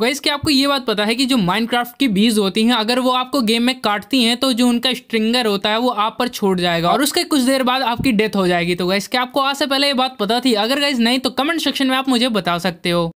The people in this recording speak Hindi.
गाइस तो क्या आपको ये बात पता है कि जो माइनक्राफ्ट की बीज होती हैं अगर वो आपको गेम में काटती हैं तो जो उनका स्ट्रिंगर होता है वो आप पर छोड़ जाएगा और उसके कुछ देर बाद आपकी डेथ हो जाएगी तो गाइस क्या आपको आज से पहले ये बात पता थी अगर गाइस नहीं तो कमेंट सेक्शन में आप मुझे बता सकते हो